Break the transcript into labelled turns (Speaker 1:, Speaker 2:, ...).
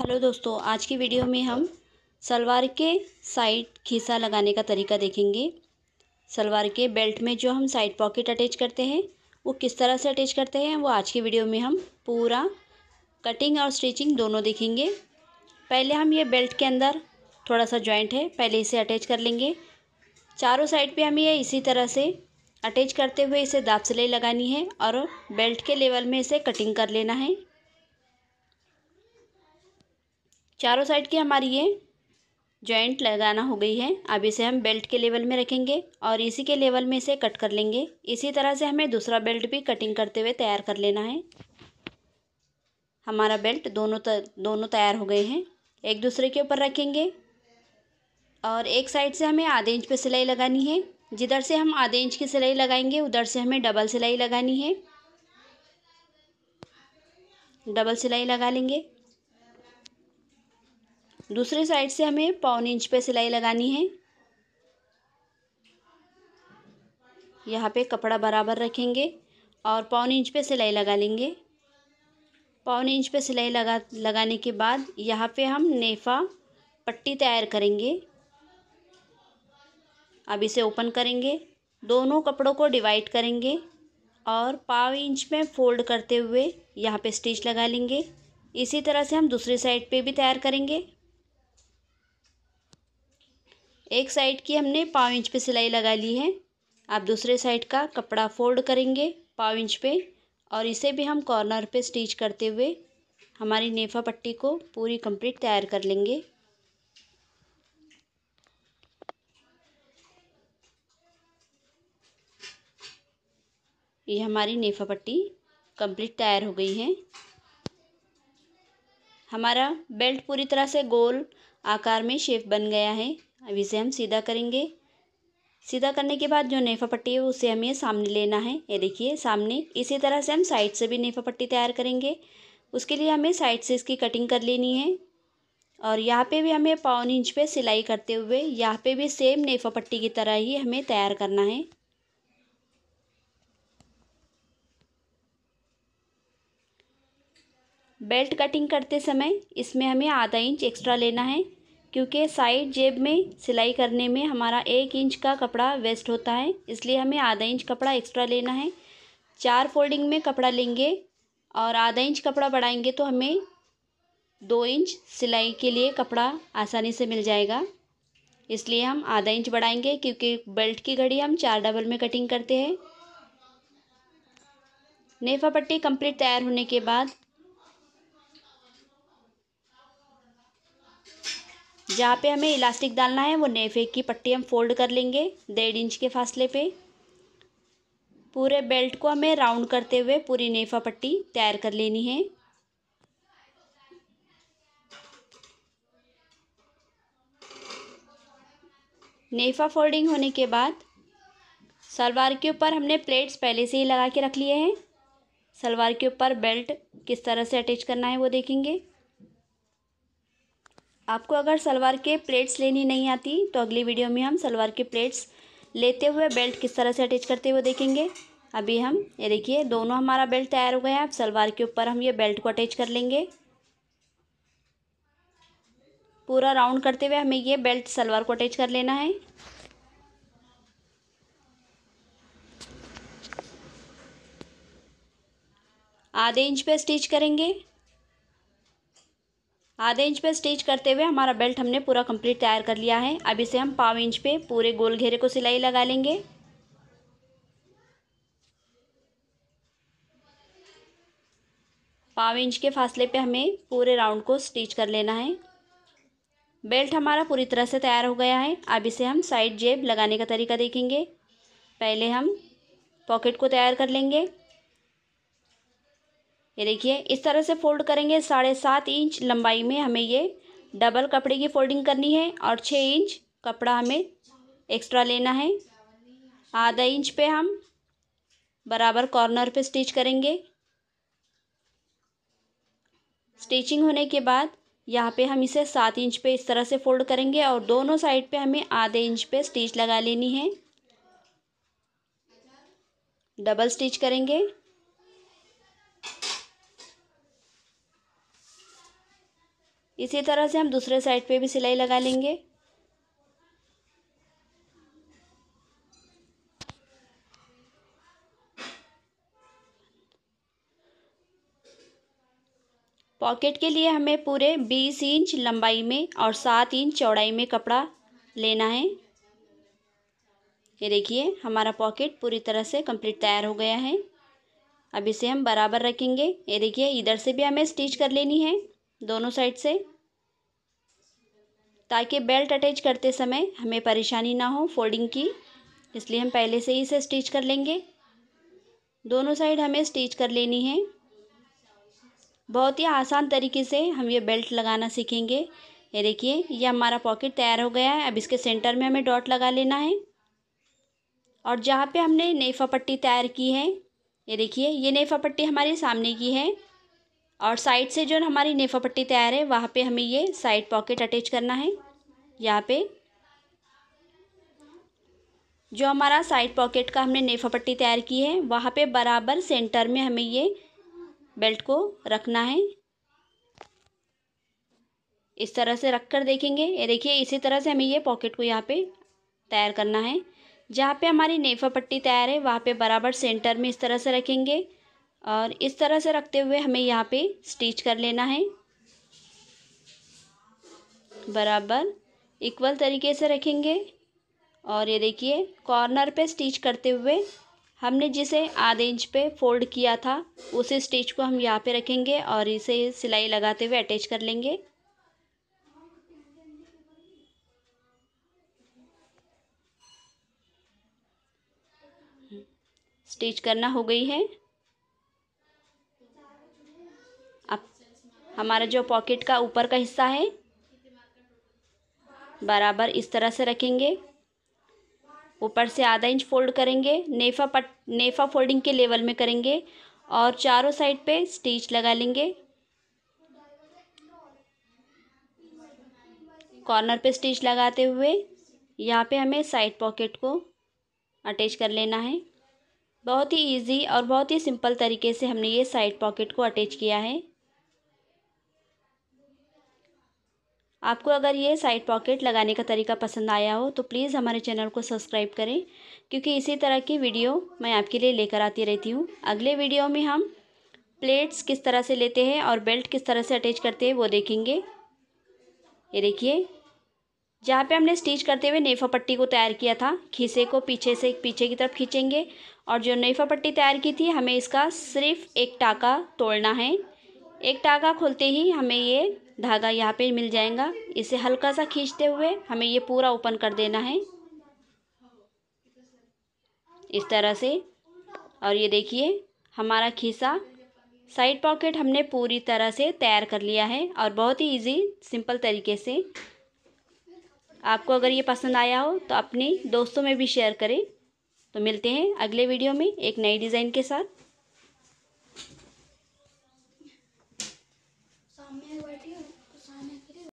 Speaker 1: hello दोस्तों आज की वीडियो में हम सलवार के साइड खीसा लगाने का तरीका देखेंगे सलवार के बेल्ट में जो हम साइड पॉकेट अटैच करते हैं वो किस तरह से अटैच करते हैं वो आज की वीडियो में हम पूरा कटिंग और स्टिचिंग दोनों देखेंगे पहले हम ये बेल्ट के अंदर थोड़ा सा जॉइंट है पहले इसे अटैच कर लेंगे चारों साइड पर हमें यह इसी तरह से अटैच करते हुए इसे दाप सिलाई लगानी है और बेल्ट के लेवल में इसे कटिंग कर लेना है चारों साइड की हमारी ये जॉइंट लगाना हो गई है अब इसे हम बेल्ट के लेवल में रखेंगे और इसी के लेवल में इसे कट कर लेंगे इसी तरह से हमें दूसरा बेल्ट भी कटिंग करते हुए तैयार कर लेना है हमारा बेल्ट दोनों त दोनों तैयार हो गए हैं एक दूसरे के ऊपर रखेंगे और एक साइड से हमें आधे इंच पे सिलाई लगानी है जिधर से हम आधे इंच की सिलाई लगाएंगे उधर से हमें डबल सिलाई लगानी है डबल सिलाई लगा लेंगे दूसरे साइड से हमें पौन इंच पे सिलाई लगानी है यहाँ पे कपड़ा बराबर रखेंगे और पौन इंच पे सिलाई लगा लेंगे पौन इंच पे सिलाई लगा लगाने के बाद यहाँ पे हम नेफा पट्टी तैयार करेंगे अब इसे ओपन करेंगे दोनों कपड़ों को डिवाइड करेंगे और पाव इंच में फोल्ड करते हुए यहाँ पे स्टिच लगा लेंगे इसी तरह से हम दूसरी साइड पे भी तैयार करेंगे एक साइड की हमने पाँव इंच पे सिलाई लगा ली है आप दूसरे साइड का कपड़ा फोल्ड करेंगे पाँव इंच पे और इसे भी हम कॉर्नर पे स्टिच करते हुए हमारी नेफा पट्टी को पूरी कंप्लीट तैयार कर लेंगे ये हमारी नेफा पट्टी कंप्लीट तैयार हो गई है हमारा बेल्ट पूरी तरह से गोल आकार में शेप बन गया है अब इसे हम सीधा करेंगे सीधा करने के बाद जो नेफा पट्टी है उसे हमें सामने लेना है ये देखिए सामने इसी तरह से हम साइड से भी नेफा पट्टी तैयार करेंगे उसके लिए हमें साइड से इसकी कटिंग कर लेनी है और यहाँ पे भी हमें पौन इंच पे सिलाई करते हुए यहाँ पे भी सेम नेफा पट्टी की तरह ही हमें तैयार करना है बेल्ट कटिंग करते समय इसमें हमें आधा इंच एक्स्ट्रा लेना है क्योंकि साइड जेब में सिलाई करने में हमारा एक इंच का कपड़ा वेस्ट होता है इसलिए हमें आधा इंच कपड़ा एक्स्ट्रा लेना है चार फोल्डिंग में कपड़ा लेंगे और आधा इंच कपड़ा बढ़ाएंगे तो हमें दो इंच सिलाई के लिए कपड़ा आसानी से मिल जाएगा इसलिए हम आधा इंच बढ़ाएंगे क्योंकि बेल्ट की घड़ी हम चार डबल में कटिंग करते हैं नेफा पट्टी कंप्लीट तैयार होने के बाद जहाँ पे हमें इलास्टिक डालना है वो नेफे की पट्टी हम फोल्ड कर लेंगे डेढ़ इंच के फासले पे पूरे बेल्ट को हमें राउंड करते हुए पूरी नेफा पट्टी तैयार कर लेनी है नेफा फोल्डिंग होने के बाद सलवार के ऊपर हमने प्लेट्स पहले से ही लगा के रख लिए हैं सलवार के ऊपर बेल्ट किस तरह से अटैच करना है वो देखेंगे आपको अगर सलवार के प्लेट्स लेनी नहीं आती तो अगली वीडियो में हम सलवार के प्लेट्स लेते हुए बेल्ट किस तरह से अटैच करते हुए देखेंगे अभी हम ये देखिए दोनों हमारा बेल्ट तैयार हो गया है अब सलवार के ऊपर हम ये बेल्ट को अटैच कर लेंगे पूरा राउंड करते हुए हमें ये बेल्ट सलवार को अटैच कर लेना है आधे इंच पे स्टिच करेंगे आधे इंच पे स्टिच करते हुए हमारा बेल्ट हमने पूरा कंप्लीट तैयार कर लिया है अब इसे हम पाव इंच पे पूरे गोल घेरे को सिलाई लगा लेंगे पाव इंच के फासले पे हमें पूरे राउंड को स्टिच कर लेना है बेल्ट हमारा पूरी तरह से तैयार हो गया है अब इसे हम साइड जेब लगाने का तरीका देखेंगे पहले हम पॉकेट को तैयार कर लेंगे ये देखिए इस तरह से फोल्ड करेंगे साढ़े सात इंच लंबाई में हमें ये डबल कपड़े की फोल्डिंग करनी है और छः इंच कपड़ा हमें एक्स्ट्रा लेना है आधा इंच पे हम बराबर कॉर्नर पे स्टिच करेंगे स्टिचिंग होने के बाद यहाँ पे हम इसे सात इंच पे इस तरह से फोल्ड करेंगे और दोनों साइड पे हमें आधे इंच पे स्टिच लगा लेनी है डबल स्टिच करेंगे इसी तरह से हम दूसरे साइड पे भी सिलाई लगा लेंगे पॉकेट के लिए हमें पूरे बीस इंच लंबाई में और सात इंच चौड़ाई में कपड़ा लेना है ये देखिए हमारा पॉकेट पूरी तरह से कंप्लीट तैयार हो गया है अब इसे हम बराबर रखेंगे ये देखिए इधर से भी हमें स्टिच कर लेनी है दोनों साइड से ताकि बेल्ट अटैच करते समय हमें परेशानी ना हो फोल्डिंग की इसलिए हम पहले से ही इसे स्टिच कर लेंगे दोनों साइड हमें स्टिच कर लेनी है बहुत ही आसान तरीके से हम ये बेल्ट लगाना सीखेंगे ये देखिए ये हमारा पॉकेट तैयार हो गया है अब इसके सेंटर में हमें डॉट लगा लेना है और जहाँ पे हमने नेफा पट्टी तैयार की है ये देखिए ये नेफा पट्टी हमारे सामने की है और साइड से जो हमारी नेफा पट्टी तैयार है वहाँ पे हमें ये साइड पॉकेट अटैच करना है यहाँ पे जो हमारा साइड पॉकेट का हमने नेफा पट्टी तैयार की है वहाँ पे बराबर सेंटर में हमें ये बेल्ट को रखना है इस तरह से रख कर देखेंगे ये देखिए इसी तरह से हमें ये पॉकेट को यहाँ पे तैयार करना है जहाँ पे हमारी नेफा पट्टी तैयार है वहाँ पे बराबर सेंटर में इस तरह से रखेंगे और इस तरह से रखते हुए हमें यहाँ पे स्टिच कर लेना है बराबर इक्वल तरीके से रखेंगे और ये देखिए कॉर्नर पे स्टिच करते हुए हमने जिसे आधे इंच पे फोल्ड किया था उसी स्टिच को हम यहाँ पे रखेंगे और इसे सिलाई लगाते हुए अटैच कर लेंगे स्टिच करना हो गई है हमारा जो पॉकेट का ऊपर का हिस्सा है बराबर इस तरह से रखेंगे ऊपर से आधा इंच फोल्ड करेंगे नेफा पट नेफा फोल्डिंग के लेवल में करेंगे और चारों साइड पे स्टिच लगा लेंगे कॉर्नर पे स्टिच लगाते हुए यहाँ पे हमें साइड पॉकेट को अटैच कर लेना है बहुत ही इजी और बहुत ही सिंपल तरीके से हमने ये साइड पॉकेट को अटैच किया है आपको अगर ये साइड पॉकेट लगाने का तरीका पसंद आया हो तो प्लीज़ हमारे चैनल को सब्सक्राइब करें क्योंकि इसी तरह की वीडियो मैं आपके लिए लेकर आती रहती हूँ अगले वीडियो में हम प्लेट्स किस तरह से लेते हैं और बेल्ट किस तरह से अटैच करते हैं वो देखेंगे ये देखिए जहाँ पे हमने स्टिच करते हुए नेफा पट्टी को तैयार किया था खीसे को पीछे से पीछे की तरफ खींचेंगे और जो नेफा पट्टी तैयार की थी हमें इसका सिर्फ एक टाका तोड़ना है एक टागा खोलते ही हमें ये धागा यहाँ पे मिल जाएगा इसे हल्का सा खींचते हुए हमें ये पूरा ओपन कर देना है इस तरह से और ये देखिए हमारा खीसा साइड पॉकेट हमने पूरी तरह से तैयार कर लिया है और बहुत ही इजी सिंपल तरीके से आपको अगर ये पसंद आया हो तो अपने दोस्तों में भी शेयर करें तो मिलते हैं अगले वीडियो में एक नई डिज़ाइन के साथ